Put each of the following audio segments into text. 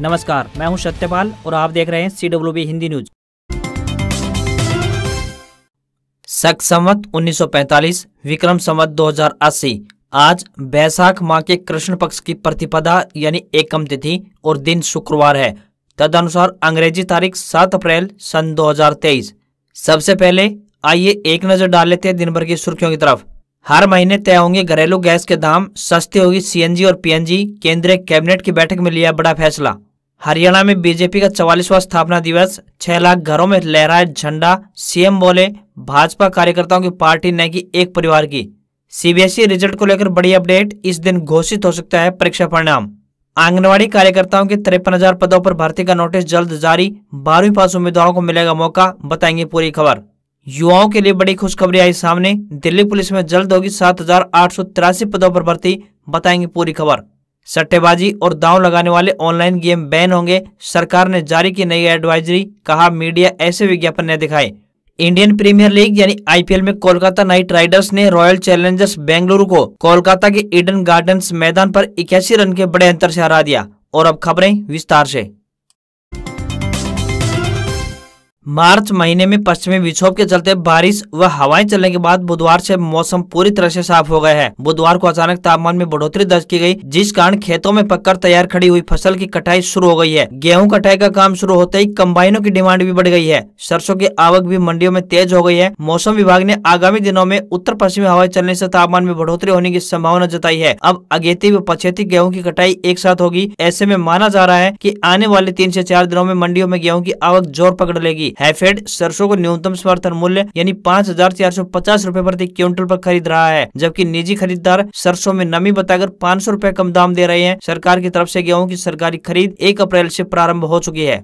नमस्कार मैं हूं सत्यपाल और आप देख रहे हैं C W B Hindi news शक संवत 1945 विक्रम संवत 2080 आज बैसाख माह के कृष्ण पक्ष की प्रतिपदा यानी एकम तिथि और दिन शुक्रवार है तदनुसार अंग्रेजी तारीख 7 अप्रैल सन 2023 सबसे पहले आइए एक नजर डाल लेते हैं दिन भर की सुर्खियों की तरफ हर महीने तय होंगे घरेलू गैस के दाम सस्ती होगी सीएनजी और पीएनजी केंद्रीय कैबिनेट की बैठक में लिया बड़ा फैसला हरियाणा में बीजेपी का चवालीसवां स्थापना दिवस छह लाख घरों में लहराए झंडा सीएम बोले भाजपा कार्यकर्ताओं की पार्टी न की एक परिवार की सीबीएसई e रिजल्ट को लेकर बड़ी अपडेट इस दिन घोषित हो सकता है परीक्षा परिणाम आंगनवाड़ी कार्यकर्ताओं के तिरपन हजार पदों पर भर्ती का नोटिस जल्द जारी बारहवीं पास उम्मीदवारों को मिलेगा मौका बताएंगे पूरी खबर युवाओं के लिए बड़ी खुशखबरी आई सामने दिल्ली पुलिस में जल्द होगी सात पदों पर भर्ती बताएंगे पूरी खबर सट्टेबाजी और दांव लगाने वाले ऑनलाइन गेम बैन होंगे सरकार ने जारी की नई एडवाइजरी कहा मीडिया ऐसे विज्ञापन न दिखाए इंडियन प्रीमियर लीग यानी आईपीएल में कोलकाता नाइट राइडर्स ने रॉयल चैलेंजर्स बेंगलुरु को कोलकाता के ईडन गार्डन्स मैदान पर इक्यासी रन के बड़े अंतर से हरा दिया और अब खबरें विस्तार से मार्च महीने में पश्चिमी विक्षोभ के चलते बारिश व हवाएं चलने के बाद बुधवार से मौसम पूरी तरह से साफ हो गया है बुधवार को अचानक तापमान में बढ़ोतरी दर्ज की गई जिस कारण खेतों में पककर तैयार खड़ी हुई फसल की कटाई शुरू हो गई है गेहूं कटाई का काम शुरू होते ही कंबाइनों की डिमांड भी बढ़ गई है सरसों की आवक भी मंडियों में तेज हो गई है मौसम विभाग ने आगामी दिनों में उत्तर पश्चिमी हवाएं चलने ऐसी तापमान में बढ़ोतरी होने की संभावना जताई है अब अगेती व पछेती गेहूँ की कटाई एक साथ होगी ऐसे में माना जा रहा है की आने वाले तीन ऐसी चार दिनों में मंडियों में गेहूँ की आवक जोर पकड़ लेगी हैफेड सरसों को न्यूनतम समर्थन मूल्य यानी पाँच हजार चार सौ पचास रूपए प्रति क्विंटल पर खरीद रहा है जबकि निजी खरीदार सरसों में नमी बताकर पाँच सौ रूपए कम दाम दे रहे हैं सरकार की तरफ से गेहूं की सरकारी खरीद एक अप्रैल से प्रारंभ हो चुकी है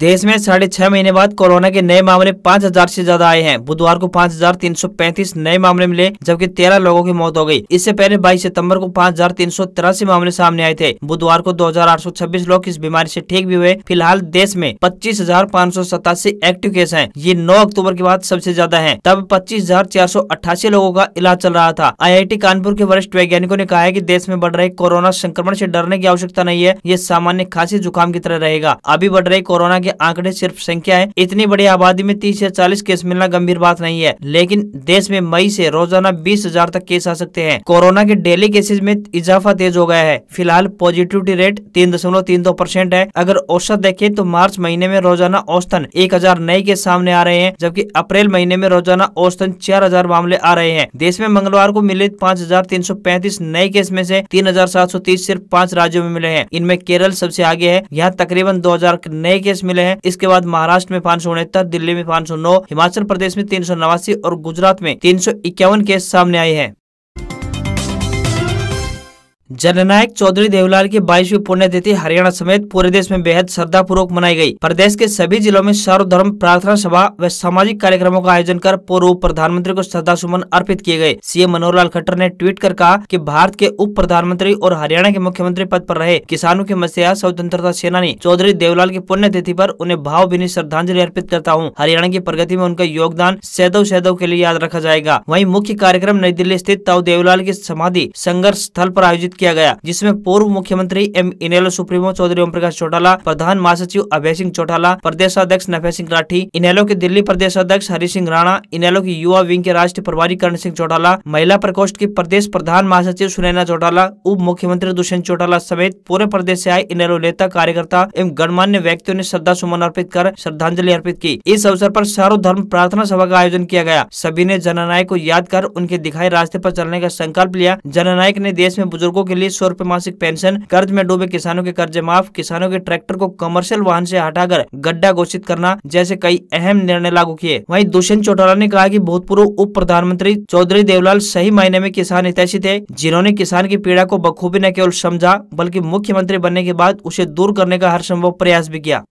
देश में साढ़े छह महीने बाद कोरोना के नए मामले पाँच हजार ऐसी ज्यादा आए हैं बुधवार को पाँच हजार तीन सौ पैंतीस नए मामले मिले जबकि तेरह लोगों की मौत हो गई इससे पहले बाईस सितंबर को पाँच हजार तीन सौ तिरासी मामले सामने आए थे बुधवार को दो हजार आठ सौ छब्बीस लोग इस बीमारी से ठीक भी हुए फिलहाल देश में पच्चीस हजार पाँच सौ सतासी एक्टिव केस है ये नौ अक्टूबर के बाद सबसे ज्यादा है तब पच्चीस हजार चार सौ अट्ठासी लोगों का इलाज चल रहा था टी कानपुर के वरिष्ठ वैज्ञानिकों ने कहा है की देश में बढ़ रहे कोरोना संक्रमण ऐसी डरने की आवश्यकता नहीं है ये सामान्य खासी जुकाम की तरह रहेगा अभी बढ़ रही कोरोना ये आंकड़े सिर्फ संख्या है इतनी बड़ी आबादी में तीस ऐसी चालीस केस मिलना गंभीर बात नहीं है लेकिन देश में मई से रोजाना बीस हजार तक केस आ सकते हैं कोरोना के डेली केसेज में इजाफा तेज हो गया है फिलहाल पॉजिटिविटी रेट तीन दशमलव तीन दो परसेंट है अगर औसत देखे तो मार्च महीने में रोजाना औसतन एक हजार नए केस सामने आ रहे हैं जबकि अप्रैल महीने में रोजाना औसतन चार हजार मामले आ रहे हैं देश में मंगलवार को मिले पाँच हजार तीन सौ पैंतीस नए केस में से तीन हजार सात सौ तीस सिर्फ पाँच राज्यों में मिले हैं इनमें केरल सबसे आगे है यहाँ तकरीबन दो हजार नए केस मिले मिले हैं इसके बाद महाराष्ट्र में पाँच दिल्ली में पाँच हिमाचल प्रदेश में तीन और गुजरात में तीन केस सामने आए हैं जननायक चौधरी देवलाल की बाईसवीं पुण्यतिथि हरियाणा समेत पूरे देश में बेहद श्रद्धा पूर्वक मनाई गई प्रदेश के सभी जिलों में सर्वधर्म प्रार्थना सभा व सामाजिक कार्यक्रमों का आयोजन कर पूर्व प्रधानमंत्री को श्रद्धा सुमन अर्पित किए गए सीएम मनोहर लाल खट्टर ने ट्वीट कर कहा कि भारत के उप प्रधानमंत्री और हरियाणा के मुख्यमंत्री पद पर रहे किसानों के मसीहा स्वतंत्रता सेनानी चौधरी देवलाल की पुण्यतिथि आरोप उन्हें भावभीनी श्रद्धांजलि अर्पित करता हूँ हरियाणा की प्रगति में उनका योगदान सैदव सैदव के लिए याद रखा जाएगा वही मुख्य कार्यक्रम नई दिल्ली स्थित ताऊ देवलाल की समाधि संघर्ष स्थल आरोप आयोजित किया गया जिसमें पूर्व मुख्यमंत्री एम इनेलो सुप्रीमो चौधरी ओम प्रकाश चौटाला प्रधान महासचिव अभय सिंह चौटाला प्रदेश अध्यक्ष नफे सिंह राठी इनेलो के दिल्ली प्रदेश अध्यक्ष हरि सिंह राणा इनेलो की युवा विंग के राष्ट्रीय प्रभारी करण सिंह चौटाला महिला प्रकोष्ठ की प्रदेश प्रधान महासचिव सुनैना चौटाला उप मुख्यमंत्री दुष्यंत चौटाला समेत पूरे प्रदेश ऐसी आए इनेलो नेता कार्यकर्ता एवं गणमान्य व्यक्तियों ने श्रद्धा सुमन अर्पित कर श्रद्धांजलि अर्पित की इस अवसर आरोप सर्वधर्म प्रार्थना सभा का आयोजन किया गया सभी ने जननायक को याद कर उनके दिखाई रास्ते आरोप चलने का संकल्प लिया जननायक ने देश में बुजुर्गो के लिए सौ रूपए मासिक पेंशन कर्ज में डूबे किसानों के कर्जे माफ किसानों के ट्रैक्टर को कमर्शियल वाहन से हटाकर गड्ढा घोषित करना जैसे कई अहम निर्णय लागू किए वहीं दुष्यंत चौटाला ने कहा कि भूतपूर्व उप प्रधानमंत्री चौधरी देवलाल सही मायने में किसान हितैषी थे जिन्होंने किसान की पीड़ा को बखूबी न केवल समझा बल्कि मुख्यमंत्री बनने के बाद उसे दूर करने का हर संभव प्रयास भी किया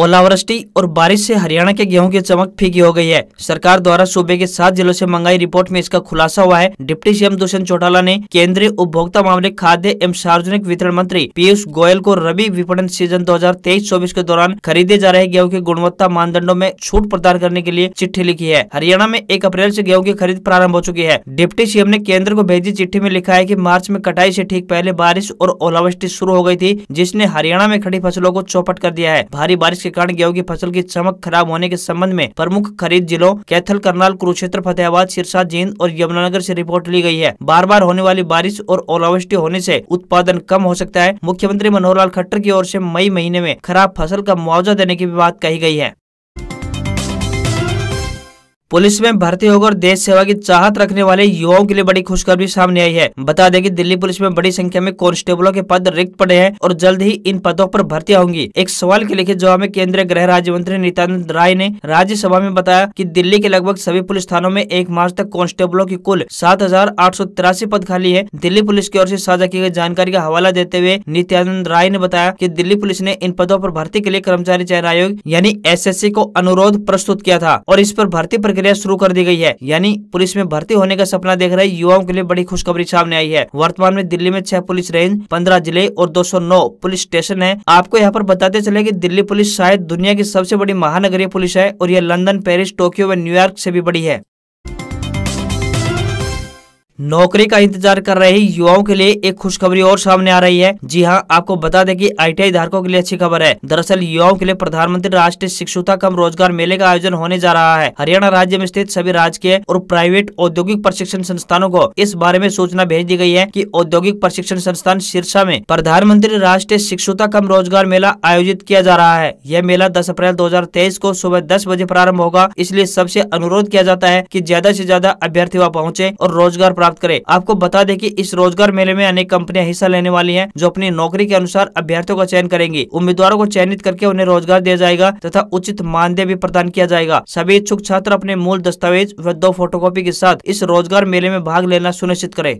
ओलावृष्टि और बारिश से हरियाणा के गेहूं की चमक फीकी हो गई है सरकार द्वारा सूबे के सात जिलों से मंगाई रिपोर्ट में इसका खुलासा हुआ है डिप्टी सीएम दुष्यंत चौटाला ने केंद्रीय उपभोक्ता मामले खाद्य एवं सार्वजनिक वितरण मंत्री पीयूष गोयल को रबी विपणन सीजन 2023-24 के दौरान खरीदे जा रहे गेहूँ की गुणवत्ता मानदंडो में छूट प्रदान करने के लिए चिट्ठी लिखी है हरियाणा में एक अप्रैल ऐसी गेहूँ की खरीद प्रारंभ हो चुकी है डिप्टी सीएम ने केंद्र को भेजी चिट्ठी में लिखा है की मार्च में कटाई ऐसी ठीक पहले बारिश और ओलावृष्टि शुरू हो गयी थी जिसने हरियाणा में खड़ी फसलों को चौपट कर दिया है भारी बारिश बारिश के कारण गेहूँ की फसल की चमक खराब होने के संबंध में प्रमुख खरीद जिलों कैथल करनाल कुरुक्षेत्र फतेहाबाद सिरसा जींद और यमुनानगर से रिपोर्ट ली गई है बार बार होने वाली बारिश और ओलावृष्टि होने से उत्पादन कम हो सकता है मुख्यमंत्री मनोहर लाल खट्टर की ओर ऐसी मई महीने में खराब फसल का मुआवजा देने की भी बात कही गयी है पुलिस में भर्ती होकर देश सेवा की चाहत रखने वाले युवाओं के लिए बड़ी खुशखबरी सामने आई है बता दें कि दिल्ली पुलिस में बड़ी संख्या में कॉन्स्टेबलों के पद रिक्त पड़े हैं और जल्द ही इन पदों पर भर्ती होंगी एक सवाल के लिखे जवाब में केंद्रीय गृह राज्य मंत्री नित्यानंद राय ने राज्यसभा में बताया की दिल्ली के लगभग सभी पुलिस थानों में एक मार्च तक कॉन्स्टेबलों की कुल सात पद खाली है दिल्ली पुलिस की ओर ऐसी साझा की गई जानकारी का हवाला देते हुए नित्यानंद राय ने बताया की दिल्ली पुलिस ने इन पदों आरोप भर्ती के लिए कर्मचारी चयन आयोग यानी एस को अनुरोध प्रस्तुत किया था और इस पर भर्ती प्रक्रिया प्रक्रिया शुरू कर दी गई है यानी पुलिस में भर्ती होने का सपना देख रहे युवाओं के लिए बड़ी खुशखबरी सामने आई है वर्तमान में दिल्ली में छह पुलिस रेंज पंद्रह जिले और नौ पुलिस स्टेशन है आपको यहाँ पर बताते चले की दिल्ली पुलिस शायद दुनिया की सबसे बड़ी महानगरीय पुलिस है और यह लंदन पेरिस टोक्यो व न्यूयॉर्क से भी बड़ी है नौकरी का इंतजार कर रहे युवाओं के लिए एक खुशखबरी और सामने आ रही है जी हां आपको बता दें कि आईटीआई धारकों के लिए अच्छी खबर है दरअसल युवाओं के लिए प्रधानमंत्री राष्ट्रीय शिक्षुता कम रोजगार मेले का आयोजन होने जा रहा है हरियाणा राज्य में स्थित सभी राजकीय और प्राइवेट औद्योगिक प्रशिक्षण संस्थानों को इस बारे में सूचना भेज दी गयी है की औद्योगिक प्रशिक्षण संस्थान शीर्षा में प्रधानमंत्री राष्ट्रीय शिक्षुता कम रोजगार मेला आयोजित किया जा रहा है यह मेला दस अप्रैल दो को सुबह दस बजे प्रारंभ होगा इसलिए सबसे अनुरोध किया जाता है की ज्यादा ऐसी ज्यादा अभ्यर्थी वहाँ पहुँचे और रोजगार प्राप्त करे आपको बता दें की इस रोजगार मेले में अनेक कंपनियां हिस्सा लेने वाली है जो अपनी नौकरी के अनुसार अभ्यर्थियों का चयन करेंगी उम्मीदवारों को चयनित करके उन्हें रोजगार दिया जाएगा तथा उचित मानदेय भी प्रदान किया जाएगा सभी इच्छुक छात्र अपने मूल दस्तावेज व दो फोटोकॉपी के साथ इस रोजगार मेले में भाग लेना सुनिश्चित करें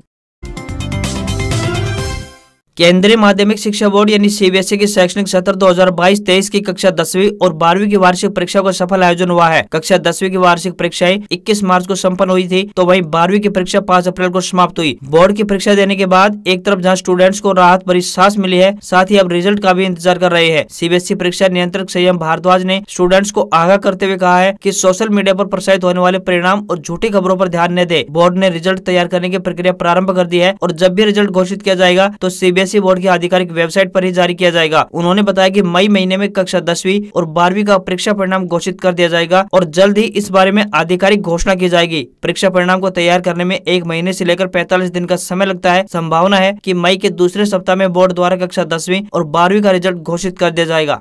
केंद्रीय माध्यमिक शिक्षा बोर्ड यानी सीबीएसई e की शैक्षणिक सत्र 2022-23 की कक्षा दसवीं और बारहवीं की वार्षिक परीक्षा का सफल आयोजन हुआ है कक्षा दसवीं की वार्षिक परीक्षाएं 21 मार्च को संपन्न हुई थी तो वहीं बारहवीं की परीक्षा 5 अप्रैल को समाप्त हुई बोर्ड की परीक्षा देने के बाद एक तरफ जहां स्टूडेंट्स को राहत भरी सांस मिली है साथ ही अब रिजल्ट का भी इंतजार कर रहे हैं सीबीएसई e परीक्षा नियंत्रक संयम भारद्वाज ने स्टूडेंट्स को आगाह करते हुए कहा है की सोशल मीडिया आरोप प्रसारित होने वाले परिणाम और झूठी खबरों आरोप ध्यान न दे बोर्ड ने रिजल्ट तैयार करने की प्रक्रिया प्रारंभ कर दी है और जब भी रिजल्ट घोषित किया जाएगा तो सीबीएस सीबीएसई बोर्ड की आधिकारिक वेबसाइट पर ही जारी किया जाएगा उन्होंने बताया की मई महीने में कक्षा दसवीं और बारहवीं का परीक्षा परिणाम घोषित कर दिया जाएगा और जल्द ही इस बारे में आधिकारिक घोषणा की जाएगी परीक्षा परिणाम को तैयार करने में एक महीने ऐसी लेकर पैतालीस दिन का समय लगता है संभावना है की मई के दूसरे सप्ताह में बोर्ड द्वारा कक्षा दसवीं और बारहवीं का रिजल्ट घोषित कर दिया जाएगा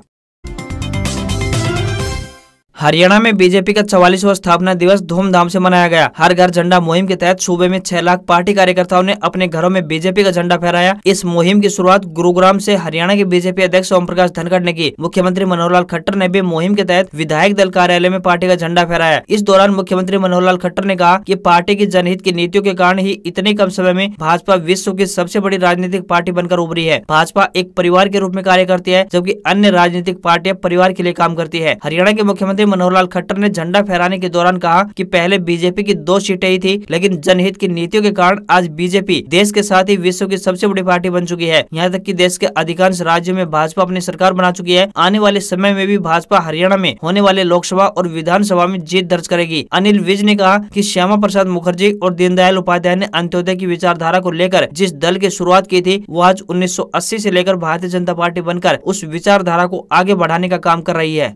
हरियाणा में बीजेपी का चवालीसवा स्थापना दिवस धूमधाम से मनाया गया हर घर झंडा मुहिम के तहत सूबे में छह लाख पार्टी कार्यकर्ताओं ने अपने घरों में बीजेपी का झंडा फहराया इस मुहिम की शुरुआत गुरुग्राम से हरियाणा के बीजेपी अध्यक्ष ओम प्रकाश धनखड़ ने की मुख्यमंत्री मनोहर लाल खट्टर ने भी मुहिम के तहत विधायक दल कार्यालय में पार्टी का झंडा फहराया इस दौरान मुख्यमंत्री मनोहर लाल खट्टर ने कहा की पार्टी की जनहित की नीतियों के कारण ही इतने कम समय में भाजपा विश्व की सबसे बड़ी राजनीतिक पार्टी बनकर उभरी है भाजपा एक परिवार के रूप में कार्य करती है जबकि अन्य राजनीतिक पार्टियां परिवार के लिए काम करती है हरियाणा के मुख्यमंत्री मनोहर लाल खट्टर ने झंडा फहराने के दौरान कहा कि पहले बीजेपी की दो सीटें ही थी लेकिन जनहित की नीतियों के कारण आज बीजेपी देश के साथ ही विश्व की सबसे बड़ी पार्टी बन चुकी है यहाँ तक की देश के अधिकांश राज्यों में भाजपा अपनी सरकार बना चुकी है आने वाले समय में भी भाजपा हरियाणा में होने वाले लोकसभा और विधानसभा में जीत दर्ज करेगी अनिल विज ने कहा की श्यामा प्रसाद मुखर्जी और दीनदयाल उपाध्याय ने अंत्योदय की विचारधारा को लेकर जिस दल की शुरुआत की थी वो आज 1980 से लेकर भारतीय जनता पार्टी बनकर उस विचारधारा को आगे बढ़ाने का काम कर रही है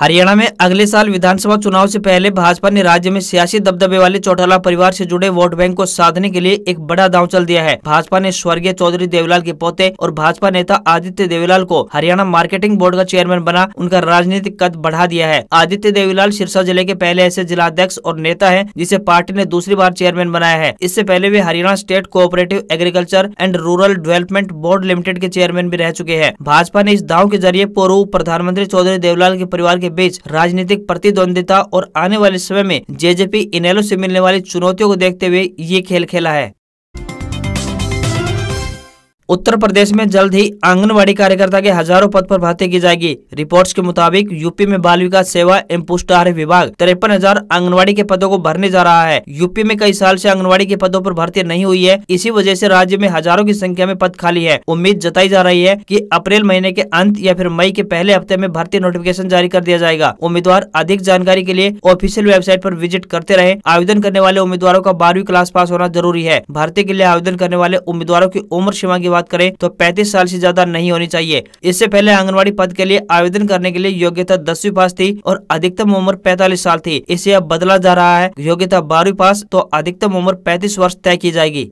हरियाणा में अगले साल विधानसभा चुनाव से पहले भाजपा ने राज्य में सियासी दबदबे वाले चौटाला परिवार से जुड़े वोट बैंक को साधने के लिए एक बड़ा दांव चल दिया है भाजपा ने स्वर्गीय चौधरी देवीलाल के पोते और भाजपा नेता आदित्य देवीलाल को हरियाणा मार्केटिंग बोर्ड का चेयरमैन बना उनका राजनीतिक कद बढ़ा दिया है आदित्य देवीलाल सिरसा जिले के पहले ऐसे जिलाध्यक्ष और नेता है जिसे पार्टी ने दूसरी बार चेयरमैन बनाया है इससे पहले वे Haryana state cooperative agriculture and rural development board limited के चेयरमैन भी रह चुके हैं भाजपा ने इस दाव के जरिए पूर्व प्रधानमंत्री चौधरी देवीलाल के परिवार के बीच राजनीतिक प्रतिद्वंदिता और आने वाले समय में जेजेपी इनेलो से मिलने वाली चुनौतियों को देखते हुए ये खेल खेला है उत्तर प्रदेश में जल्द ही आंगनबाड़ी कार्यकर्ता के हजारों पद पर भर्ती की जाएगी रिपोर्ट्स के मुताबिक यूपी में बाल विकास सेवा एवं पुष्टाहार विभाग तिरपन हजार आंगनबाड़ी के पदों को भरने जा रहा है यूपी में कई साल से आंगनबाड़ी के पदों पर भर्ती नहीं हुई है इसी वजह से राज्य में हजारों की संख्या में पद खाली है उम्मीद जताई जा रही है की अप्रैल महीने के अंत या फिर मई के पहले हफ्ते में भर्ती नोटिफिकेशन जारी कर दिया जाएगा उम्मीदवार अधिक जानकारी के लिए ऑफिशियल वेबसाइट आरोप विजिट करते रहे आवेदन करने वाले उम्मीदवारों का बारहवीं क्लास पास होना जरूरी है भर्ती के लिए आवेदन करने वाले उम्मीदवारों की उम्र सीमा की बात करें तो पैंतीस साल से ज्यादा नहीं होनी चाहिए इससे पहले आंगनबाड़ी पद के लिए आवेदन करने के लिए योग्यता दसवीं पास थी और अधिकतम उम्र पैतालीस साल थी इसे अब बदला जा रहा है योग्यता बारहवीं पास तो अधिकतम उम्र पैंतीस वर्ष तय की जाएगी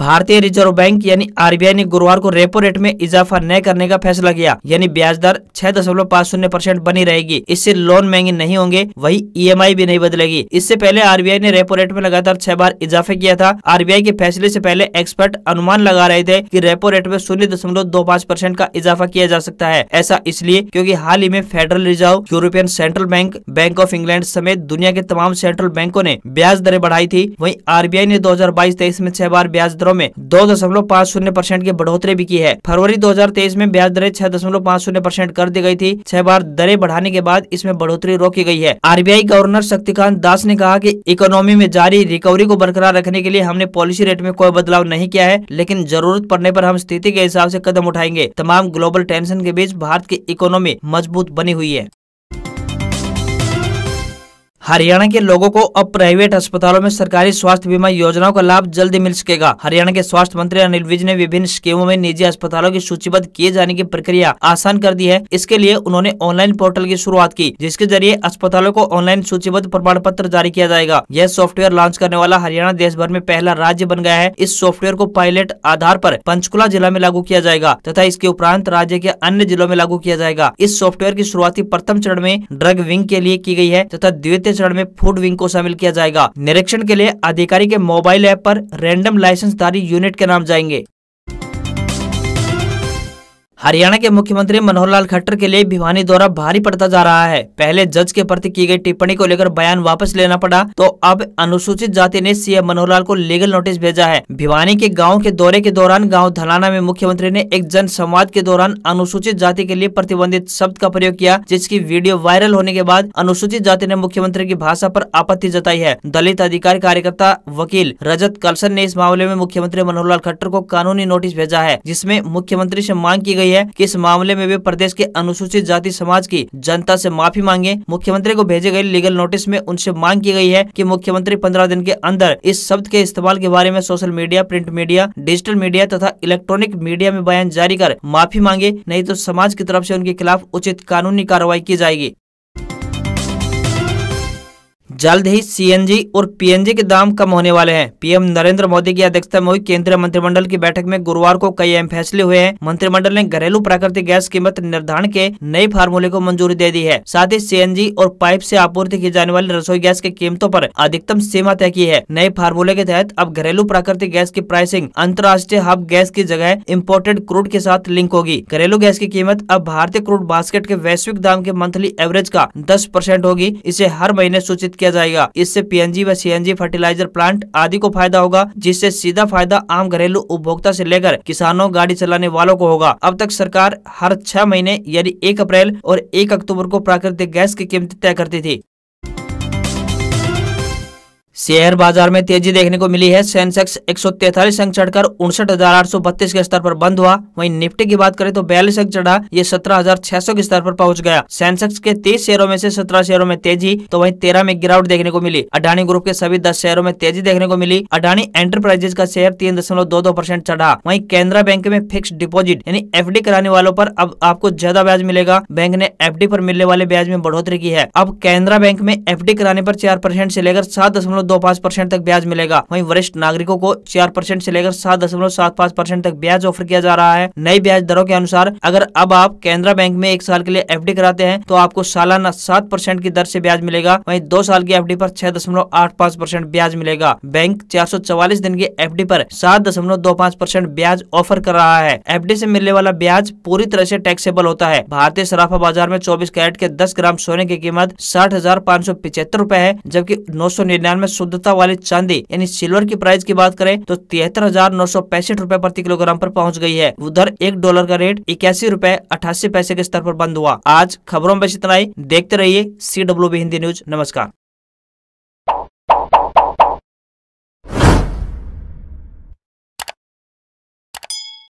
भारतीय रिजर्व बैंक यानी आरबीआई ने गुरुवार को रेपो रेट में इजाफा न करने का फैसला किया यानी ब्याज दर छह दशमलव पाँच शून्य परसेंट बनी रहेगी इससे लोन महंगे नहीं होंगे वही ईएमआई भी नहीं बदलेगी इससे पहले आरबीआई ने रेपो रेट में लगातार छह बार इजाफा किया था आरबीआई के फैसले से पहले एक्सपर्ट अनुमान लगा रहे थे की रेपो रेट में शून्य दशमलव दो पाँच परसेंट का इजाफा किया जा सकता है ऐसा इसलिए क्यूँकी हाल ही में Federal Reserve European Central Bank Bank of England समेत दुनिया के तमाम सेंट्रल बैंकों ने ब्याज दरें बढ़ाई थी वही आरबीआई ने दो हजार बाईस तेईस में छह बार ब्याज क्षेत्रों में दो दशमलव पाँच शून्य परसेंट की बढ़ोतरी भी की है फरवरी 2023 में ब्याज दरें छह दशमलव पाँच शून्य परसेंट कर दी गई थी छह बार दरें बढ़ाने के बाद इसमें बढ़ोतरी रोकी गई है आरबीआई गवर्नर शक्तिकांत दास ने कहा की इकोनॉमी में जारी रिकवरी को बरकरार रखने के लिए हमने पॉलिसी रेट में कोई बदलाव नहीं किया है लेकिन जरूरत पड़ने आरोप हम स्थिति के हिसाब ऐसी कदम उठाएंगे तमाम ग्लोबल टेंशन के बीच भारत की इकोनॉमी मजबूत बनी हुई है हरियाणा के लोगों को अब प्राइवेट अस्पतालों में सरकारी स्वास्थ्य बीमा योजनाओं का लाभ जल्द मिल सकेगा हरियाणा के स्वास्थ्य मंत्री अनिल विज ने विभिन्न स्कीमों में निजी अस्पतालों की सूचीबद्ध किए जाने की प्रक्रिया आसान कर दी है इसके लिए उन्होंने ऑनलाइन पोर्टल की शुरुआत की जिसके जरिए अस्पतालों को ऑनलाइन सूचीबद्ध प्रमाण पत्र जारी किया जाएगा यह सॉफ्टवेयर लॉन्च करने वाला हरियाणा देश भर में पहला राज्य बन गया है इस सॉफ्टवेयर को पायलट आधार आरोप पंचकुला जिला में लागू किया जाएगा तथा इसके उपरांत राज्य के अन्य जिलों में लागू किया जाएगा इस सॉफ्टवेयर की शुरुआती प्रथम चरण में ड्रग विंग के लिए की गयी है तथा द्वितीय चरण में फूड विंग को शामिल किया जाएगा निरीक्षण के लिए अधिकारी के मोबाइल ऐप पर रैंडम लाइसेंसधारी यूनिट के नाम जाएंगे हरियाणा के मुख्यमंत्री मनोहर लाल खट्टर के लिए भिवानी द्वारा भारी पड़ता जा रहा है पहले जज के प्रति की गई टिप्पणी को लेकर बयान वापस लेना पड़ा तो अब अनुसूचित जाति ने सीएम मनोहर लाल को लीगल नोटिस भेजा है भिवानी के गांव के दौरे के दौरान गांव धलाना में मुख्यमंत्री ने एक जन संवाद के दौरान अनुसूचित जाति के लिए प्रतिबंधित शब्द का प्रयोग किया जिसकी वीडियो वायरल होने के बाद अनुसूचित जाति ने मुख्यमंत्री की भाषा आरोप आपत्ति जताई है दलित अधिकार कार्यकर्ता वकील रजत कलसन ने इस मामले में मुख्यमंत्री मनोहर लाल खट्टर को कानूनी नोटिस भेजा है जिसमे मुख्यमंत्री ऐसी मांग की गयी है कि इस मामले में वे प्रदेश के अनुसूचित जाति समाज की जनता से माफी मांगे मुख्यमंत्री को भेजे गए लीगल नोटिस में उनसे मांग की गई है कि मुख्यमंत्री पंद्रह दिन के अंदर इस शब्द के इस्तेमाल के बारे में social media print media digital media तथा इलेक्ट्रॉनिक मीडिया में बयान जारी कर माफी मांगे नहीं तो समाज की तरफ ऐसी उनके खिलाफ उचित कानूनी कार्रवाई की जाएगी जल्द ही सीएनजी और पीएनजी के दाम कम होने वाले हैं पीएम नरेंद्र मोदी की अध्यक्षता में हुई केंद्रीय मंत्रिमंडल की बैठक में गुरुवार को कई अहम फैसले हुए हैं मंत्रिमंडल ने घरेलू प्राकृतिक गैस कीमत निर्धारण के नए फार्मूले को मंजूरी दे दी है साथ ही सीएनजी और पाइप से आपूर्ति की जाने वाली रसोई गैस की कीमतों आरोप अधिकतम सीमा तय की है नए फार्मूले के तहत अब घरेलू प्राकृतिक गैस की प्राइसिंग अंतर्राष्ट्रीय हब गैस की जगह इम्पोर्टेड क्रूड के साथ लिंक होगी घरेलू गैस की कीमत अब भारतीय क्रूड बास्केट के वैश्विक दाम के मंथली एवरेज का दस होगी इसे हर महीने सूचित किया जाएगा इससे पीएनजी व सीएनजी फर्टिलाइजर प्लांट आदि को फायदा होगा जिससे सीधा फायदा आम घरेलू उपभोक्ता ऐसी लेकर किसानों गाड़ी चलाने वालों को होगा अब तक सरकार हर छह महीने यानी एक अप्रैल और एक अक्टूबर को प्राकृतिक गैस की कीमत तय करती थी शेयर बाजार में तेजी देखने को मिली है सेंसेक्स एक सौ तैतालीस अंक चढ़कर उनसठ हजार आठ सौ बत्तीस के स्तर पर बंद हुआ वहीं निफ्टी की बात करें तो बयालीस अंक चढ़ा ये सत्रह हजार छह सौ के स्तर पर पहुंच गया सेंसेक्स के तीस शेयरों में से सत्रह शेयरों में तेजी तो वहीं तेरह में गिरावट देखने को मिली अडानी ग्रुप के सभी दस शेयरों में तेजी देखने को मिली अडानी एंटरप्राइजेज का शेयर तीन दशमलव दो दो परसेंट चढ़ा वही केनरा बैंक में फिक्स डिपोजिट यानी एफ कराने वालों आरोप अब आपको ज्यादा ब्याज मिलेगा बैंक ने एफ पर मिलने वाले ब्याज में बढ़ोतरी की है अब केंद्र बैंक में एफ कराने आरोप चार परसेंट ऐसी लेकर सात दशमलव दो पाँच परसेंट तक ब्याज मिलेगा वही वरिष्ठ नागरिकों को चार परसेंट से लेकर सात दशमलव सात पाँच परसेंट तक ब्याज ऑफर किया जा रहा है नई ब्याज दरों के अनुसार अगर अब आप केंद्रा बैंक में एक साल के लिए एफ कराते हैं तो आपको सालाना सात परसेंट की दर ऐसी ब्याज मिलेगा वही दो साल की एफ डी आरोप छह दशमलव आठ पाँच परसेंट ब्याज मिलेगा बैंक चार सौ चौवालीस दिन की एफ डी आरोप सात दशमलव दो पाँच परसेंट ब्याज ऑफर कर रहा है एफ डी ऐसी मिलने वाला ब्याज पूरी तरह ऐसी टैक्सेबल होता है भारतीय सराफा बाजार में चौबीस कैरेट के दस ग्राम सोने की कीमत साठ हजार पाँच सौ पिछहत्तर रूपए है जबकि नौ सौ निन्यानवे शुद्धता वाले चांदी यानी सिल्वर की प्राइस की बात करें तो तिहत्तर हजार नौ सौ पैंसठ रूपए प्रति किलोग्राम पर पहुंच गई है उधर एक डॉलर का रेट इक्यासी रूपए अठासी पैसे के स्तर पर बंद हुआ आज खबरों में इतना ही देखते रहिए सी डब्ल्यू हिंदी न्यूज नमस्कार